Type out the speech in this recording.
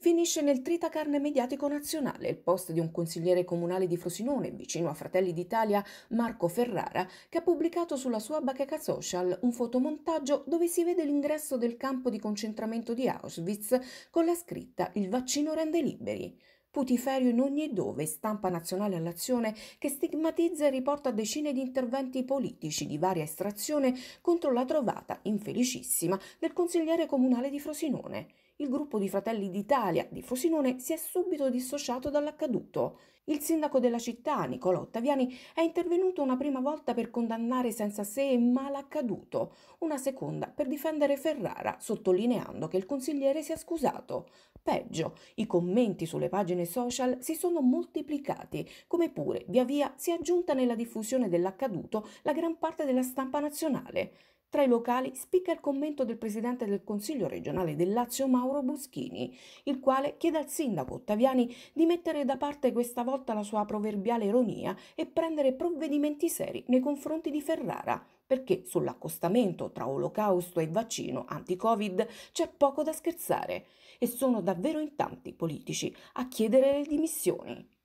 finisce nel tritacarne mediatico nazionale il post di un consigliere comunale di Frosinone, vicino a Fratelli d'Italia, Marco Ferrara, che ha pubblicato sulla sua bacheca social un fotomontaggio dove si vede l'ingresso del campo di concentramento di Auschwitz con la scritta Il vaccino rende liberi. Putiferio in ogni dove, stampa nazionale all'azione che stigmatizza e riporta decine di interventi politici di varia estrazione contro la trovata, infelicissima, del consigliere comunale di Frosinone. Il gruppo di Fratelli d'Italia di Frosinone si è subito dissociato dall'accaduto. Il sindaco della città, Nicolò Ottaviani, è intervenuto una prima volta per condannare senza sé e malaccaduto, una seconda per difendere Ferrara, sottolineando che il consigliere si è scusato. Peggio, i commenti sulle pagine social si sono moltiplicati, come pure via via si è aggiunta nella diffusione dell'accaduto la gran parte della stampa nazionale. Tra i locali spicca il commento del presidente del Consiglio regionale del Lazio Mauro Buschini, il quale chiede al sindaco Ottaviani di mettere da parte questa volta la sua proverbiale ironia e prendere provvedimenti seri nei confronti di Ferrara, perché sull'accostamento tra olocausto e vaccino anti-Covid c'è poco da scherzare e sono davvero in tanti politici a chiedere le dimissioni.